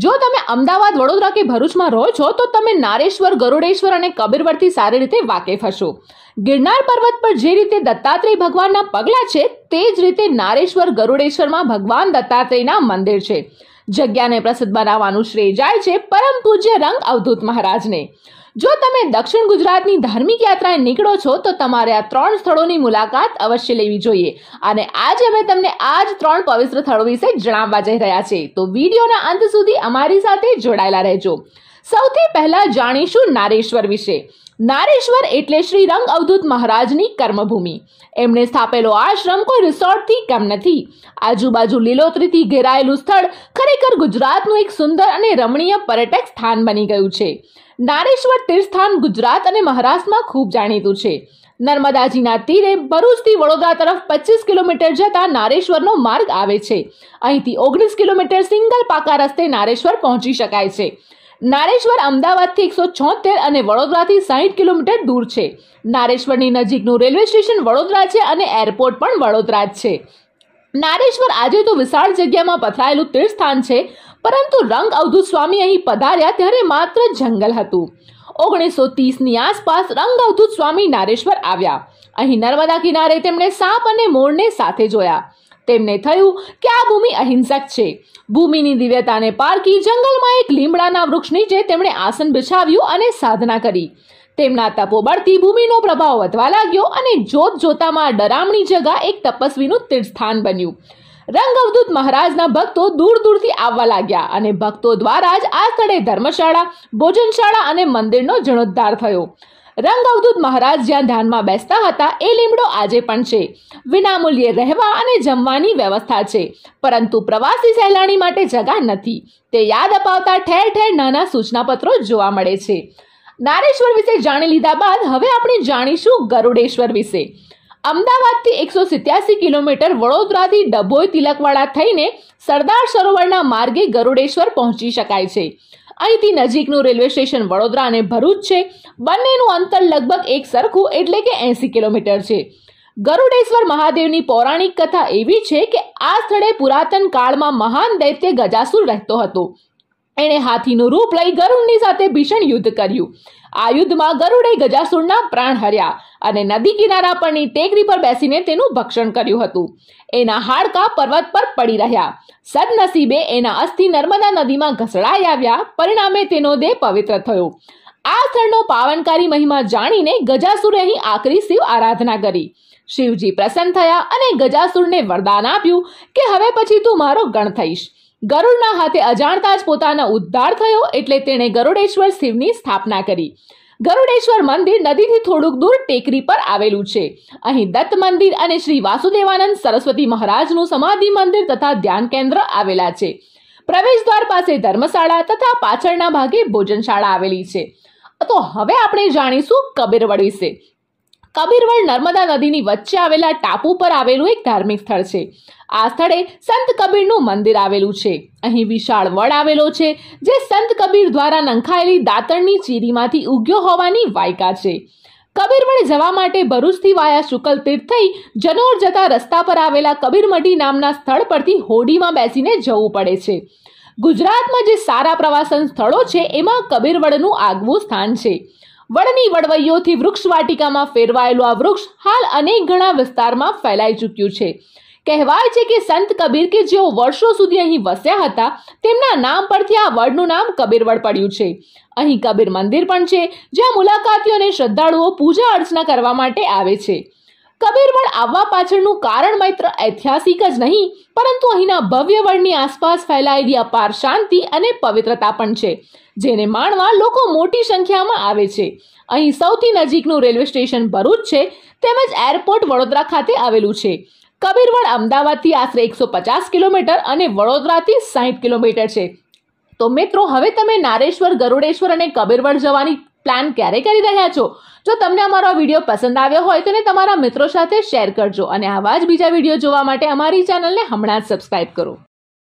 જો તમે અમદાવાદ વડોદરા કે ભરૂચમાં રહો છો તો તમે નારેશ્વર ગરુડેશ્વર અને કબીરવડથી સારી રીતે વાકેફ હશો ગિરનાર પર્વત પર જે રીતે દત્તાત્રેય ભગવાનના પગલાં છે તે જ રીતે નારેશ્વર ગરુડેશ્વરમાં ભગવાન દત્તાત્રેયના મંદિર છે જગ્યાને પ્રસિદ્ધ બનાવવાનું શ્રેય જાય છે પરમ પૂજ્ય રંગ અવધૂત મહારાજને જો તમે દક્ષિણ ગુજરાતની ધાર્મિક યાત્રાએ નીકળો છો તો તમારે આ ત્રણ સ્થળોની મુલાકાત અવશ્ય લેવી જોઈએ અને આજે અમે તમને આ જ ત્રણ પવિત્ર સ્થળો વિશે જણાવવા જઈ રહ્યા છે તો વિડીયોના અંત સુધી અમારી સાથે જોડાયેલા રહેજો સૌથી પહેલા જાણીશું નારેશ્વર વિશે નારેશ્વર એટલે શ્રી રંગ અવધૂત મહારાજની કર્મભૂમિ એમણે સ્થાપેલો આશ્રમ કોઈ રિસોર્ટથી કેમ નથી આજુબાજુ લીલોતરીથી ઘેરાયેલું સ્થળ ખરેખર ગુજરાતનું એક સુંદર અને રમણીય પર્યટક સ્થાન બની ગયું છે નારેશ્વર તીર્થસ્થાન ગુજરાત અને મહારાષ્ટ્રમાં ખૂબ જાણીતું છે નર્મદાજીના તીરે ભરૂચથી વડોદરા તરફ પચીસ કિલોમીટર જતાં નારેશ્વરનો માર્ગ આવે છે અહીંથી ઓગણીસ કિલોમીટર સિંગલ પાકા રસ્તે નારેશ્વર પહોંચી શકાય છે નારેશ્વર અમદાવાદથી એકસો છોતેર અને વડોદરાથી સાહીઠ કિલોમીટર દૂર છે નારેશ્વરની નજીકનું રેલવે સ્ટેશન વડોદરા છે અને એરપોર્ટ પણ વડોદરા જ છે નારેશ્વર આજે તો વિશાળ જગ્યામાં પથરાયેલું તીર્થસ્થાન છે પરંતુ રંગ અવધૂત સ્વામી અહીં પધાર્યા ત્યારે માત્ર જંગલ હતું ઓગણીસો ત્રીસની આસપાસ રંગ અવધૂત સ્વામી નારેશ્વર આવ્યા અહીં નર્મદા કિનારે તેમણે સાપ અને મોરને સાથે જોયા તેમને થયું કે આ ભૂમિ અહિંસક છે ભૂમિની દિવ્યતાને પારખી જંગલમાં એક લીમડાના વૃક્ષ નીચે તેમણે આસન બિછાવ્યું અને સાધના કરી તેમના તપોબળથી ભૂમિનો પ્રભાવ વધવા લાગ્યો અને જોત જોતામાં ડરામણી જગા એક તપસ્વીનું તીર્થસ્થાન બન્યું રંગવદૂત મહારાજના ભક્તો દૂર દૂરથી આવવા લાગ્યા અને ભક્તો દ્વારા જ આ સ્થળે ધર્મશાળા ભોજનશાળા અને મંદિરનો જીર્ણોદ્ધાર થયો રંગ અવધૂત મહારાજ જ્યાં ધ્યાનમાં બેસતા હતા એ લીમડો આજે પણ છે વિનામૂલ્યે રહેવા અને જમવાની વ્યવસ્થા છે પરંતુ પ્રવાસી સહેલાણી માટે જગા નથી તે યાદ અપાવતા ઠેર ઠેર નાના સૂચનાપત્રો જોવા મળે છે નારેશ્વર વિશે જાણી લીધા બાદ હવે આપણે જાણીશું ગરુડેશ્વર વિશે અમદાવાદથી એકસો સિત્યાસી કિલોમીટર વડોદરાથી ડભોઈ તિલકવાડા થઈને સરદાર સરોવરના માર્ગે ગરુડેશ્વર પહોંચી શકાય છે અહીંથી નજીકનું રેલવે સ્ટેશન વડોદરા અને ભરૂચ છે બંનેનું અંતર લગભગ એક સરખું એટલે કે એંસી કિલોમીટર છે ગરુડેશ્વર મહાદેવની પૌરાણિક કથા એવી છે કે આ સ્થળે પુરાતન કાળમાં મહાન દૈત્ય ગજાસુર રહેતો હતો એણે હાથીનું રૂપ લઈ ગરુડની સાથે ભીષણ યુદ્ધ કર્યું આ યુદ્ધમાં ગરુડે ગજાસુરના પ્રાણ હર્યા અને નદી કિનારા પરની ટેકરી પર બેસીને તેનું ભક્ષણ કર્યું હતું એના હાડકા પર્વત પર પડી રહ્યા સદનસીબે એના અસ્થિ નર્મદા નદીમાં ઘસડાઈ આવ્યા પરિણામે તેનો દેહ પવિત્ર થયો આ સ્થળનો પાવનકારી મહિમા જાણીને ગજાસુરે અહીં આકરી શિવ આરાધના કરી શિવજી પ્રસન્ન થયા અને ગજાસુરને વરદાન આપ્યું કે હવે પછી તું મારો ગણ થઈશ ગરુડના હાથે અજાણતા જ પોતાનો ઉદ્ધાર થયો એટલે તેણે ગરુડેશ્વર શિવની સ્થાપના કરી ગરુડેશ્વર મંદિર નદીથી થોડુંક દૂર ટેકરી પર આવેલું છે અહીં દત્ત મંદિર અને શ્રી વાસુદેવાનંદ સરસ્વતી મહારાજનું સમાધિ મંદિર તથા ધ્યાન કેન્દ્ર આવેલા છે પ્રવેશ દ્વાર પાસે ધર્મશાળા તથા પાછળના ભાગે ભોજનશાળા આવેલી છે તો હવે આપણે જાણીશું કબીરવડ વિશે કબીરવડ નર્મદા નદીની વચ્ચે આવેલા ટાપુ પર આવેલું એક ધાર્મિક સ્થળ છે આ સ્થળે સંત કબીરનું મંદિર આવેલું છે અહીં વિશાળ વડ આવેલો છે જે સંત કબીર દ્વારા નંખાયેલી દાતણની ચીરીમાંથી ઉગ્યો હોવાની વાયકા છે કબીરવડ જવા માટે ભરૂચથી વાયા શુકલ તીર્થ થઈ જનોર જતા રસ્તા પર આવેલા કબીરમઢી નામના સ્થળ પરથી હોડીમાં બેસીને જવું પડે છે ગુજરાતમાં જે સારા પ્રવાસન સ્થળો છે એમાં કબીરવડનું આગવું સ્થાન છે વડની વડવૈયોથી વૃક્ષવાટિકામાં ફેરવાયેલું આ વૃક્ષ હાલ અનેક ઘણા વિસ્તારમાં ફેલાઈ ચૂક્યું છે કહેવાય છે કે સંત કબીર કે જેઓ વર્ષો સુધી અહીં વસ્યા હતા તેમના નામ પરથી આ વડનું નામ કબીરવડ પડ્યું છે અહીં કબીર મંદિર પણ છે જ્યાં મુલાકાતીઓને શ્રદ્ધાળુઓ પૂજા અર્ચના કરવા માટે આવે છે કબીરવડ આવવા પાછળનું કારણ માત્ર ઐતિહાસિક જ નહીં પરંતુ અહીંના ભવ્ય વડની આસપાસ ફેલાયેલી અપાર શાંતિ અને પવિત્રતા પણ છે જેને માણવા લોકો મોટી સંખ્યામાં આવે છે અહીં સૌથી નજીકનું રેલવે સ્ટેશન ભરૂચ છે તેમજ એરપોર્ટ વડોદરા ખાતે આવેલું છે કબીરવડ અમદાવાદથી આશરે એકસો પચાસ કિલોમીટર અને વડોદરાથી સાહીઠ કિલોમીટર છે તો મિત્રો હવે તમે નારેશ્વર ગરુડેશ્વર અને કબીરવડ જવાની પ્લાન ક્યારે કરી રહ્યા છો જો તમને અમારો વિડીયો પસંદ આવ્યો હોય તો તમારા મિત્રો સાથે શેર કરજો અને આવા જ બીજા વિડીયો જોવા માટે અમારી ચેનલને હમણાં જ સબસ્ક્રાઈબ કરો